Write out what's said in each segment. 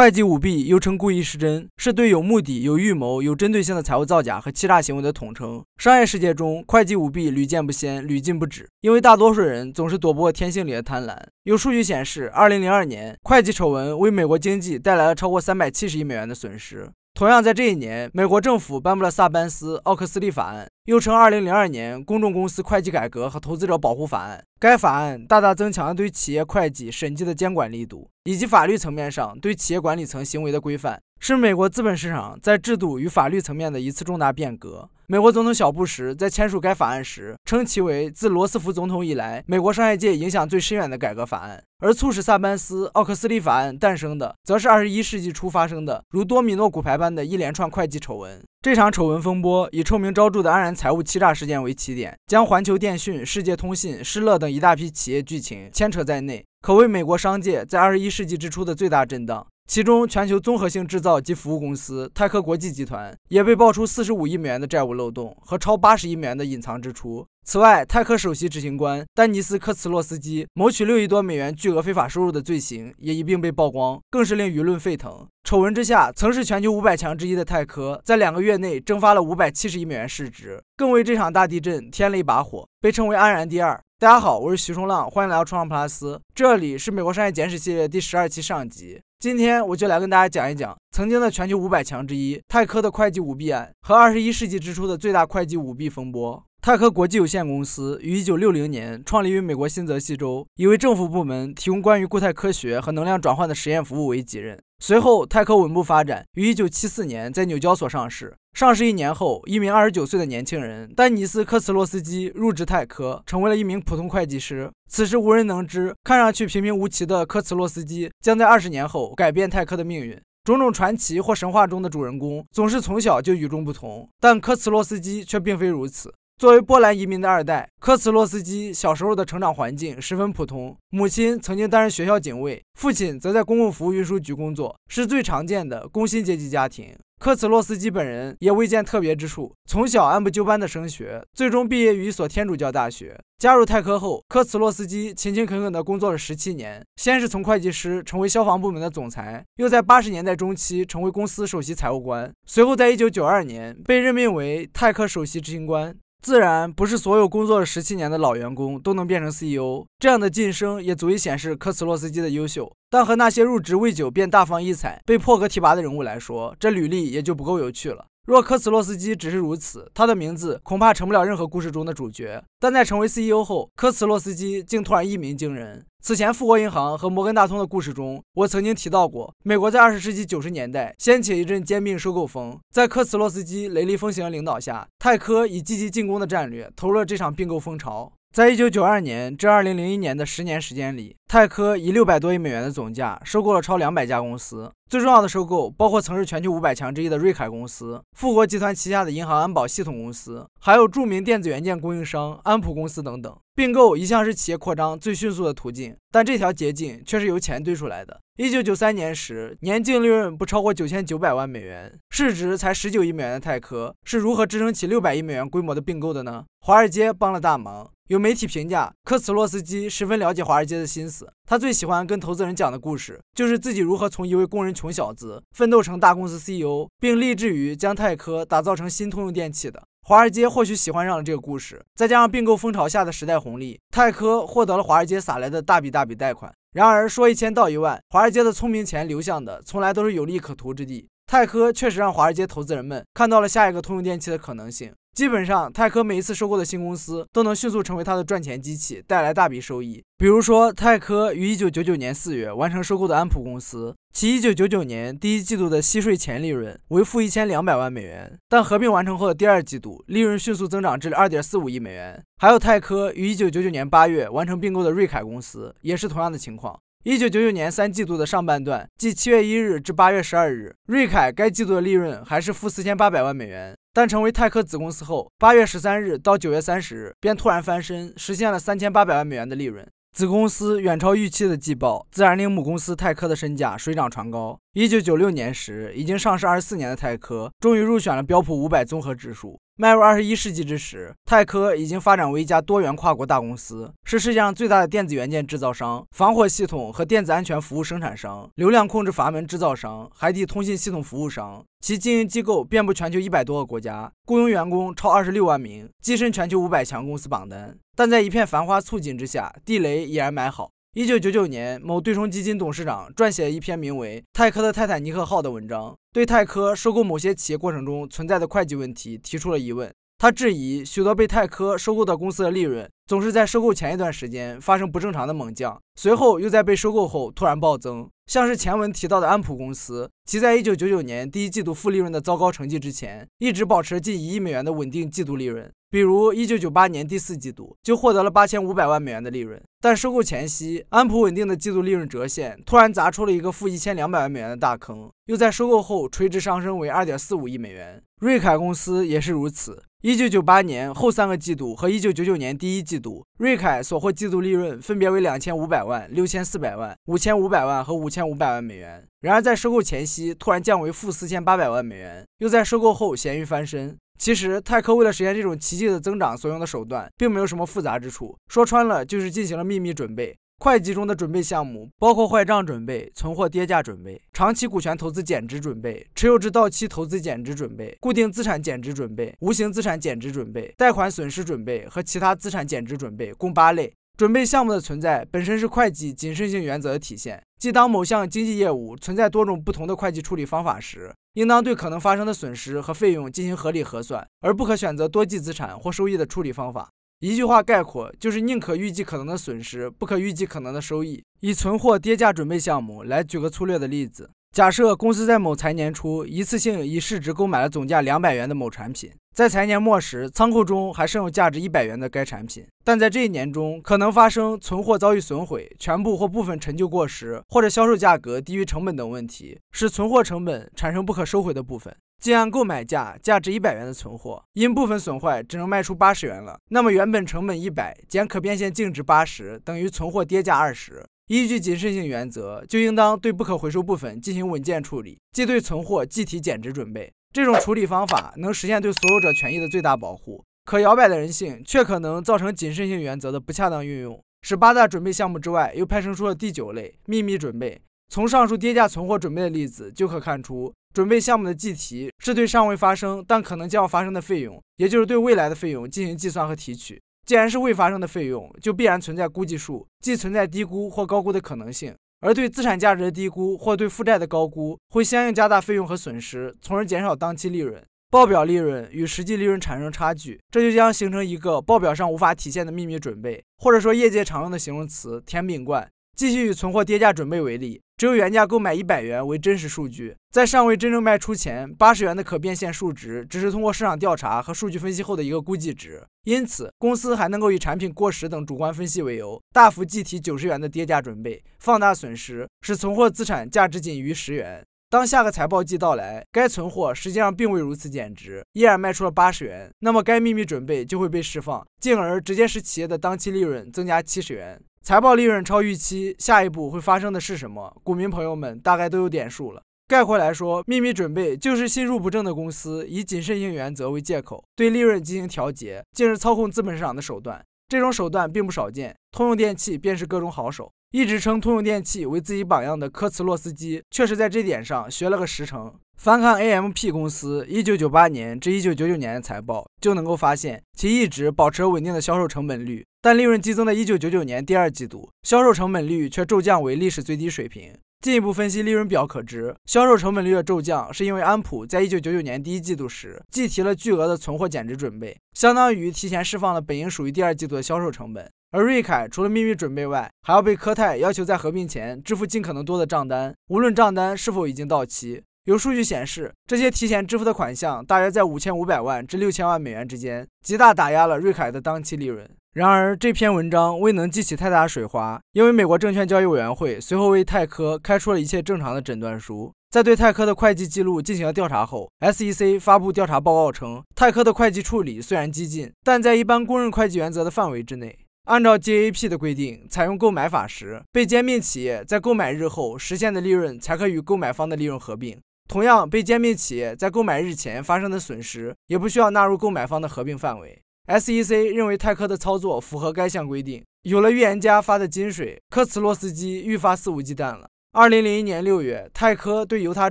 会计舞弊又称故意失真，是对有目的、有预谋、有针对性的财务造假和欺诈行为的统称。商业世界中，会计舞弊屡见不鲜，屡禁不止，因为大多数人总是躲不过天性里的贪婪。有数据显示，2002年，会计丑闻为美国经济带来了超过370亿美元的损失。同样在这一年，美国政府颁布了萨班斯奥克斯利法案，又称《2002年公众公司会计改革和投资者保护法案》。该法案大大增强了对企业会计审计的监管力度，以及法律层面上对企业管理层行为的规范。是美国资本市场在制度与法律层面的一次重大变革。美国总统小布什在签署该法案时，称其为自罗斯福总统以来美国商业界影响最深远的改革法案。而促使萨班斯奥克斯利法案诞生的，则是二十一世纪初发生的如多米诺骨牌般的一连串会计丑闻。这场丑闻风波以臭名昭著的安然财务欺诈事件为起点，将环球电讯、世界通信、施乐等一大批企业剧情牵扯在内，可谓美国商界在二十一世纪之初的最大震荡。其中，全球综合性制造及服务公司泰科国际集团也被爆出四十五亿美元的债务漏洞和超八十亿美元的隐藏支出。此外，泰科首席执行官丹尼斯科茨洛斯基谋取六亿多美元巨额非法收入的罪行也一并被曝光，更是令舆论沸腾。丑闻之下，曾是全球五百强之一的泰科，在两个月内蒸发了五百七十亿美元市值，更为这场大地震添了一把火，被称为安然第二。大家好，我是徐冲浪，欢迎来到冲浪 plus，这里是美国商业简史系列第十二期上集。今天我就来跟大家讲一讲曾经的全球五百强之一泰科的会计舞弊案和二十一世纪之初的最大会计舞弊风波。泰科国际有限公司于一九六零年创立于美国新泽西州，以为政府部门提供关于固态科学和能量转换的实验服务为己任。随后，泰科稳步发展，于一九七四年在纽交所上市。上市一年后，一名二十九岁的年轻人丹尼斯科茨洛斯基入职泰科，成为了一名普通会计师。此时无人能知，看上去平平无奇的科茨洛斯基，将在二十年后改变泰科的命运。种种传奇或神话中的主人公，总是从小就与众不同，但科茨洛斯基却并非如此。作为波兰移民的二代，科茨洛斯基小时候的成长环境十分普通，母亲曾经担任学校警卫，父亲则在公共服务运输局工作，是最常见的工薪阶级家庭。科茨洛斯基本人也未见特别之处，从小按部就班的升学，最终毕业于一所天主教大学。加入泰科后，科茨洛斯基勤勤恳恳地工作了十七年，先是从会计师成为消防部门的总裁，又在八十年代中期成为公司首席财务官，随后在一九九二年被任命为泰科首席执行官。自然不是所有工作了十七年的老员工都能变成 CEO，这样的晋升也足以显示科茨洛斯基的优秀。但和那些入职未久便大放异彩、被破格提拔的人物来说，这履历也就不够有趣了。若科茨洛斯基只是如此，他的名字恐怕成不了任何故事中的主角。但在成为 CEO 后，科茨洛斯基竟突然一鸣惊人。此前，富国银行和摩根大通的故事中，我曾经提到过，美国在二十世纪九十年代掀起一阵兼并收购风。在科茨洛斯基雷厉风行的领导下，泰科以积极进攻的战略投入了这场并购风潮。在一九九二年至二零零一年的十年时间里。泰科以六百多亿美元的总价收购了超两百家公司，最重要的收购包括曾是全球五百强之一的瑞凯公司、富国集团旗下的银行安保系统公司，还有著名电子元件供应商安普公司等等。并购一向是企业扩张最迅速的途径，但这条捷径却是由钱堆出来的。一九九三年时，年净利润不超过九千九百万美元，市值才十九亿美元的泰科是如何支撑起六百亿美元规模的并购的呢？华尔街帮了大忙。有媒体评价，科茨洛斯基十分了解华尔街的心思。他最喜欢跟投资人讲的故事，就是自己如何从一位工人穷小子奋斗成大公司 CEO，并立志于将泰科打造成新通用电器的。华尔街或许喜欢上了这个故事，再加上并购风潮下的时代红利，泰科获得了华尔街撒来的大笔大笔贷款。然而，说一千道一万，华尔街的聪明钱流向的从来都是有利可图之地。泰科确实让华尔街投资人们看到了下一个通用电器的可能性。基本上，泰科每一次收购的新公司都能迅速成为他的赚钱机器，带来大笔收益。比如说，泰科于一九九九年四月完成收购的安普公司，其一九九九年第一季度的息税前利润为负一千两百万美元，但合并完成后的第二季度利润迅速增长至二点四五亿美元。还有泰科于一九九九年八月完成并购的瑞凯公司，也是同样的情况。一九九九年三季度的上半段，即七月一日至八月十二日，瑞凯该季度的利润还是负四千八百万美元。但成为泰科子公司后，八月十三日到九月三十日，便突然翻身，实现了三千八百万美元的利润。子公司远超预期的季报，自然令母公司泰科的身价水涨船高。一九九六年时，已经上市二十四年的泰科终于入选了标普五百综合指数。迈入二十一世纪之时，泰科已经发展为一家多元跨国大公司，是世界上最大的电子元件制造商、防火系统和电子安全服务生产商、流量控制阀门制造商、海底通信系统服务商。其经营机构遍布全球一百多个国家，雇佣员工超二十六万名，跻身全球五百强公司榜单。但在一片繁花簇锦之下，地雷已然埋好。一九九九年，某对冲基金董事长撰写一篇名为《泰科的泰坦尼克号》的文章，对泰科收购某些企业过程中存在的会计问题提出了疑问。他质疑许多被泰科收购的公司的利润总是在收购前一段时间发生不正常的猛降，随后又在被收购后突然暴增，像是前文提到的安普公司。其在1999年第一季度负利润的糟糕成绩之前，一直保持近一亿美元的稳定季度利润。比如，1998年第四季度就获得了8500万美元的利润。但收购前夕，安普稳定的季度利润折现突然砸出了一个负1200万美元的大坑，又在收购后垂直上升为2.45亿美元。瑞凯公司也是如此。1998年后三个季度和1999年第一季度，瑞凯所获季度利润分别为2500万、6400万、5500万和5500万美元。然而，在收购前夕突然降为负四千八百万美元，又在收购后咸鱼翻身。其实，泰科为了实现这种奇迹的增长，所用的手段并没有什么复杂之处，说穿了就是进行了秘密准备。会计中的准备项目包括坏账准备、存货跌价准备、长期股权投资减值准备、持有至到期投资减值准备、固定资产减值准备、无形资产减值准备、贷款损失准备和其他资产减值准备，共八类。准备项目的存在本身是会计谨慎性原则的体现，即当某项经济业务存在多种不同的会计处理方法时，应当对可能发生的损失和费用进行合理核算，而不可选择多计资产或收益的处理方法。一句话概括，就是宁可预计可能的损失，不可预计可能的收益。以存货跌价准备项目来举个粗略的例子。假设公司在某财年初一次性以市值购买了总价两百元的某产品，在财年末时仓库中还剩有价值一百元的该产品，但在这一年中可能发生存货遭遇损毁、全部或部分陈旧过时，或者销售价格低于成本等问题，使存货成本产生不可收回的部分。既按购买价价值一百元的存货，因部分损坏只能卖出八十元了。那么原本成本一百减可变现净值八十，等于存货跌价二十。依据谨慎性原则，就应当对不可回收部分进行稳健处理，即对存货计提减值准备。这种处理方法能实现对所有者权益的最大保护。可摇摆的人性却可能造成谨慎性原则的不恰当运用，使八大准备项目之外又派生出了第九类秘密准备。从上述跌价存货准备的例子就可看出，准备项目的计提是对尚未发生但可能将要发生的费用，也就是对未来的费用进行计算和提取。既然是未发生的费用，就必然存在估计数，既存在低估或高估的可能性。而对资产价值的低估或对负债的高估，会相应加大费用和损失，从而减少当期利润，报表利润与实际利润产生差距，这就将形成一个报表上无法体现的秘密准备，或者说业界常用的形容词“甜饼罐”。继续以存货跌价准备为例。只有原价购买一百元为真实数据，在尚未真正卖出前，八十元的可变现数值只是通过市场调查和数据分析后的一个估计值。因此，公司还能够以产品过时等主观分析为由，大幅计提九十元的跌价准备，放大损失，使存货资产价值仅余十元。当下个财报季到来，该存货实际上并未如此减值，依然卖出了八十元，那么该秘密准备就会被释放，进而直接使企业的当期利润增加七十元。财报利润超预期，下一步会发生的是什么？股民朋友们大概都有点数了。概括来说，秘密准备就是心术不正的公司以谨慎性原则为借口，对利润进行调节，竟是操控资本市场的手段。这种手段并不少见，通用电器便是各种好手。一直称通用电器为自己榜样的科茨洛斯基，确实在这点上学了个实成。翻看 AMP 公司一九九八年至一九九九年的财报，就能够发现其一直保持稳定的销售成本率，但利润激增的一九九九年第二季度，销售成本率却骤降为历史最低水平。进一步分析利润表可知，销售成本率的骤降是因为安普在一九九九年第一季度时计提了巨额的存货减值准备，相当于提前释放了本应属于第二季度的销售成本。而瑞凯除了秘密准备外，还要被科泰要求在合并前支付尽可能多的账单，无论账单是否已经到期。有数据显示，这些提前支付的款项大约在五千五百万至六千万美元之间，极大打压了瑞凯的当期利润。然而，这篇文章未能激起太大水花，因为美国证券交易委员会随后为泰科开出了一切正常的诊断书。在对泰科的会计记录进行了调查后，SEC 发布调查报告称，泰科的会计处理虽然激进，但在一般公认会计原则的范围之内。按照 GAAP 的规定，采用购买法时，被兼并企业在购买日后实现的利润才可与购买方的利润合并。同样被兼并企业在购买日前发生的损失，也不需要纳入购买方的合并范围。S.E.C 认为泰科的操作符合该项规定。有了预言家发的金水，科茨洛斯基愈发肆无忌惮了。二零零一年六月，泰科对犹他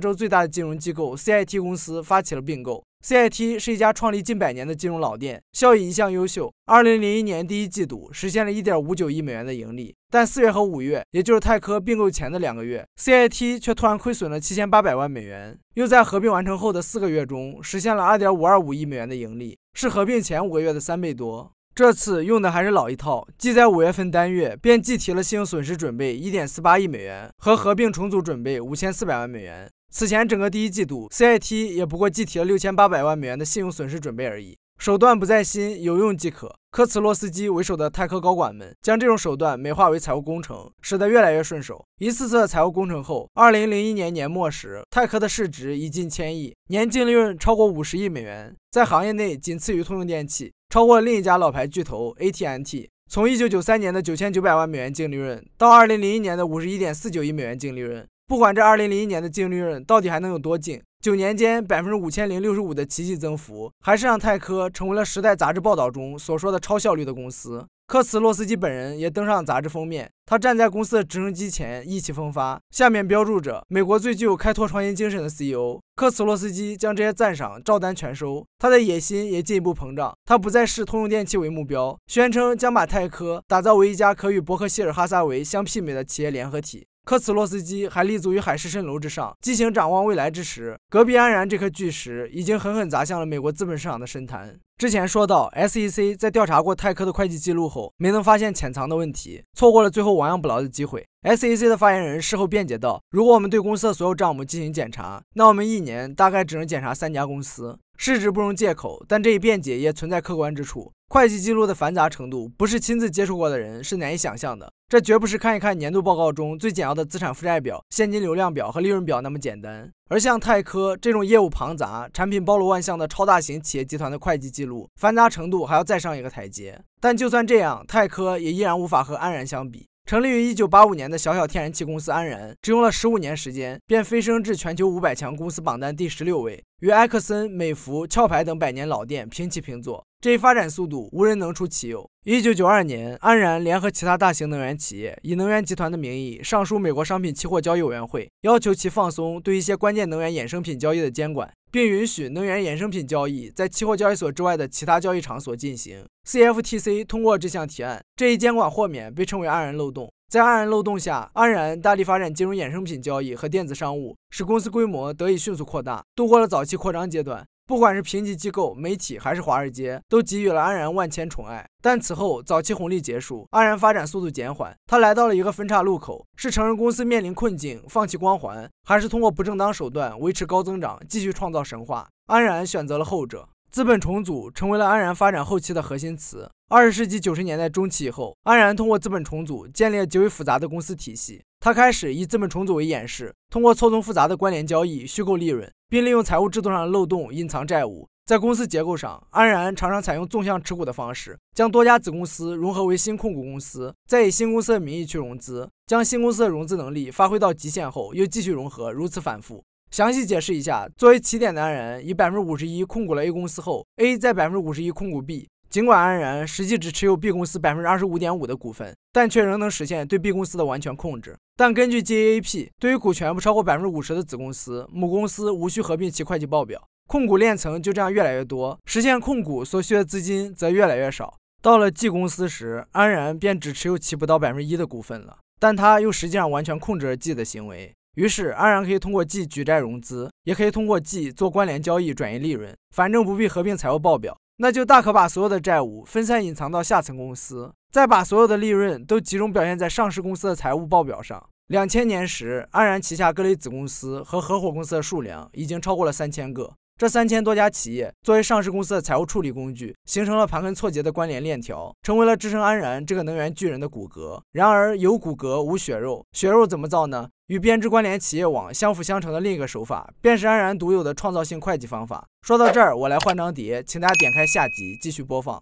州最大的金融机构 C.I.T 公司发起了并购。CIT 是一家创立近百年的金融老店，效益一向优秀。二零零一年第一季度实现了一点五九亿美元的盈利，但四月和五月，也就是泰科并购前的两个月，CIT 却突然亏损了七千八百万美元。又在合并完成后的四个月中，实现了二点五二五亿美元的盈利，是合并前五个月的三倍多。这次用的还是老一套，即在五月份单月便计提了信用损失准备一点四八亿美元和合并重组准备五千四百万美元。此前，整个第一季度，CIT 也不过计提了六千八百万美元的信用损失准备而已。手段不在新，有用即可。科茨洛斯基为首的泰科高管们将这种手段美化为财务工程，使得越来越顺手。一次次的财务工程后，二零零一年年末时，泰科的市值已近千亿，年净利润超过五十亿美元，在行业内仅次于通用电气，超过另一家老牌巨头 AT&T。从一九九三年的九千九百万美元净利润，到二零零一年的五十一点四九亿美元净利润。不管这2001年的净利润到底还能有多近九年间百分之五千零六十五的奇迹增幅，还是让泰科成为了时代杂志报道中所说的超效率的公司。科茨洛斯基本人也登上杂志封面，他站在公司的直升机前，意气风发，下面标注着“美国最具有开拓创新精神的 CEO”。科茨洛斯基将这些赞赏照单全收，他的野心也进一步膨胀。他不再视通用电气为目标，宣称将把泰科打造为一家可与伯克希尔哈撒韦相媲美的企业联合体。科茨洛斯基还立足于海市蜃楼之上，激情展望未来之时，隔壁安然这颗巨石已经狠狠砸向了美国资本市场的深潭。之前说到，SEC 在调查过泰科的会计记录后，没能发现潜藏的问题，错过了最后亡羊补牢的机会。SEC 的发言人事后辩解道：“如果我们对公司的所有账目进行检查，那我们一年大概只能检查三家公司。市值不容借口，但这一辩解也存在客观之处。”会计记录的繁杂程度，不是亲自接触过的人是难以想象的。这绝不是看一看年度报告中最简要的资产负债表、现金流量表和利润表那么简单。而像泰科这种业务庞杂、产品包罗万象的超大型企业集团的会计记录，繁杂程度还要再上一个台阶。但就算这样，泰科也依然无法和安然相比。成立于1985年的小小天然气公司安然，只用了15年时间，便飞升至全球500强公司榜单第16位，与埃克森、美孚、壳牌等百年老店平起平坐。这一发展速度无人能出其右。一九九二年，安然联合其他大型能源企业，以能源集团的名义，上书美国商品期货交易委员会，要求其放松对一些关键能源衍生品交易的监管，并允许能源衍生品交易在期货交易所之外的其他交易场所进行。CFTC 通过这项提案，这一监管豁免被称为安然漏洞。在安然漏洞下，安然大力发展金融衍生品交易和电子商务，使公司规模得以迅速扩大，度过了早期扩张阶段。不管是评级机构、媒体还是华尔街，都给予了安然万千宠爱。但此后，早期红利结束，安然发展速度减缓。他来到了一个分叉路口：是承认公司面临困境，放弃光环，还是通过不正当手段维持高增长，继续创造神话？安然选择了后者。资本重组成为了安然发展后期的核心词。二十世纪九十年代中期以后，安然通过资本重组，建立了极为复杂的公司体系。他开始以资本重组为掩饰，通过错综复杂的关联交易虚构利润。并利用财务制度上的漏洞隐藏债务，在公司结构上，安然常常采用纵向持股的方式，将多家子公司融合为新控股公司，再以新公司的名义去融资，将新公司的融资能力发挥到极限后，又继续融合，如此反复。详细解释一下：作为起点的安然以百分之五十一控股了 A 公司后，A 在百分之五十一控股 B。尽管安然实际只持有 B 公司百分之二十五点五的股份，但却仍能实现对 B 公司的完全控制。但根据 GAAP，对于股权不超过百分之五十的子公司，母公司无需合并其会计报表。控股链层就这样越来越多，实现控股所需的资金则越来越少。到了 G 公司时，安然便只持有其不到百分之一的股份了，但他又实际上完全控制了 G 的行为。于是，安然可以通过 G 举债融资，也可以通过 G 做关联交易转移利润，反正不必合并财务报表。那就大可把所有的债务分散隐藏到下层公司，再把所有的利润都集中表现在上市公司的财务报表上。两千年时，安然旗下各类子公司和合伙公司的数量已经超过了三千个。这三千多家企业作为上市公司的财务处理工具，形成了盘根错节的关联链条，成为了支撑安然这个能源巨人的骨骼。然而，有骨骼无血肉，血肉怎么造呢？与编织关联企业网相辅相成的另一个手法，便是安然独有的创造性会计方法。说到这儿，我来换张碟，请大家点开下集继续播放。